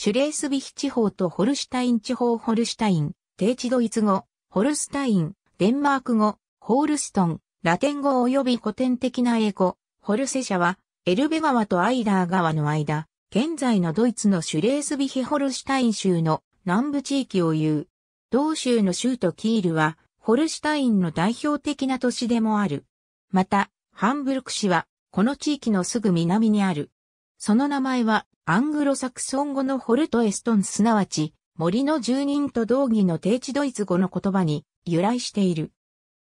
シュレースビヒ地方とホルシュタイン地方ホルシュタイン、低地ドイツ語、ホルスタイン、デンマーク語、ホールストン、ラテン語及び古典的な英語、ホルセ社は、エルベ川とアイダー川の間、現在のドイツのシュレースビヒホルシュタイン州の南部地域を言う。同州の州都キールは、ホルシュタインの代表的な都市でもある。また、ハンブルク市は、この地域のすぐ南にある。その名前は、アングロサクソン語のホルトエストンすなわち、森の住人と同義の定地ドイツ語の言葉に由来している。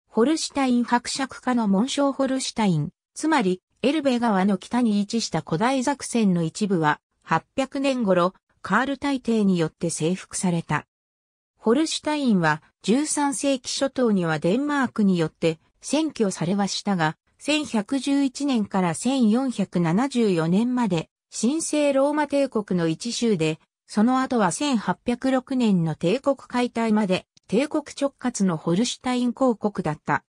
ホルシュタイン伯爵家の紋章ホルシュタイン、つまりエルベ川の北に位置した古代作戦の一部は、800年頃、カール大帝によって征服された。ホルシュタインは13世紀初頭にはデンマークによって占拠されはしたが、1111年から1474年まで神聖ローマ帝国の一州で、その後は1806年の帝国解体まで帝国直轄のホルシュタイン公国だった。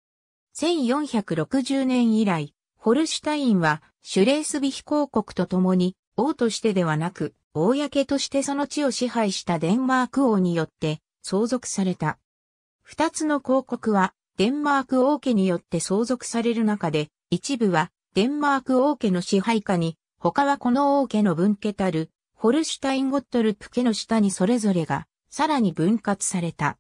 1460年以来、ホルシュタインはシュレースビヒ公国と共に王としてではなく、公としてその地を支配したデンマーク王によって相続された。二つの公国はデンマーク王家によって相続される中で、一部はデンマーク王家の支配下に他はこの王家の分家たる、ホルシュタインゴットルプ家の下にそれぞれが、さらに分割された。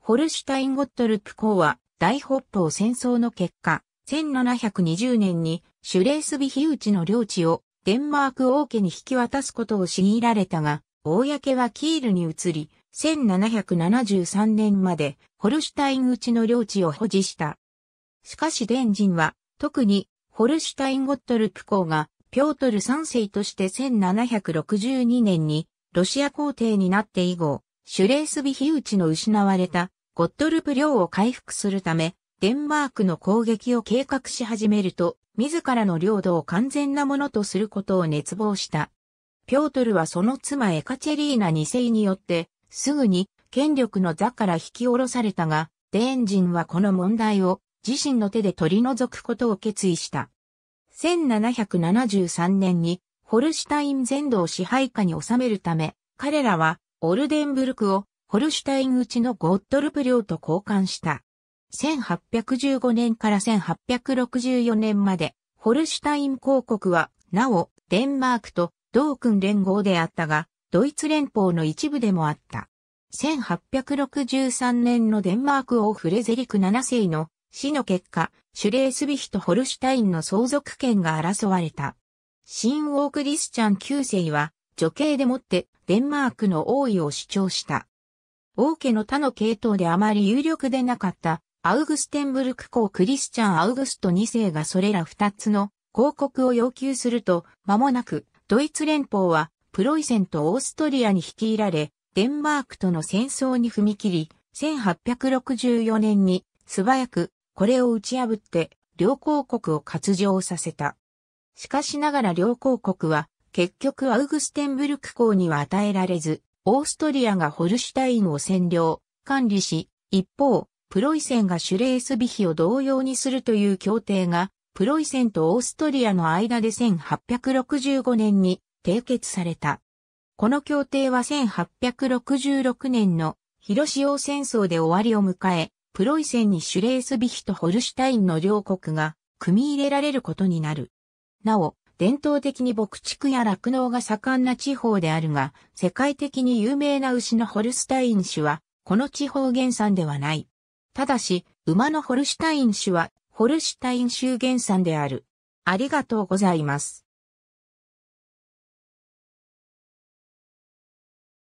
ホルシュタインゴットルプ公は、大北方戦争の結果、1720年にシュレースビヒウチの領地をデンマーク王家に引き渡すことを強いられたが、公はキールに移り、1773年までホルシュタインうの領地を保持した。しかしデンンは、特にホルシュタインゴットルプ公がピョートル三世として1762年にロシア皇帝になって以後、シュレースビヒウチの失われたゴットルプ領を回復するため、デンマークの攻撃を計画し始めると、自らの領土を完全なものとすることを熱望した。ピョートルはその妻エカチェリーナ2世によって、すぐに権力の座から引き下ろされたが、デーン人はこの問題を自身の手で取り除くことを決意した。1773年にホルシュタイン全土を支配下に収めるため、彼らはオルデンブルクをホルシュタイン内のゴットルプ領と交換した。1815年から1864年まで、ホルシュタイン公国は、なお、デンマークと同君連合であったが、ドイツ連邦の一部でもあった。1863年のデンマーク王フレゼリク7世の死の結果、シュレースビヒとホルシュタインの相続権が争われた。新王クリスチャン9世は、女系でもってデンマークの王位を主張した。王家の他の系統であまり有力でなかったアウグステンブルク公クリスチャン・アウグスト2世がそれら2つの広告を要求すると、間もなくドイツ連邦はプロイセンとオーストリアに率いられ、デンマークとの戦争に踏み切り、1864年に素早くこれを打ち破って両公国を割譲させた。しかしながら両公国は結局アウグステンブルク公には与えられず、オーストリアがホルシュタインを占領、管理し、一方、プロイセンがシュレースビヒを同様にするという協定が、プロイセンとオーストリアの間で1865年に締結された。この協定は1866年の広塩戦争で終わりを迎え、プロイセンにシュレースビヒとホルシュタインの両国が組み入れられることになる。なお、伝統的に牧畜や酪農が盛んな地方であるが、世界的に有名な牛のホルスタイン種は、この地方原産ではない。ただし、馬のホルシュタイン種は、ホルシュタイン州原産である。ありがとうございます。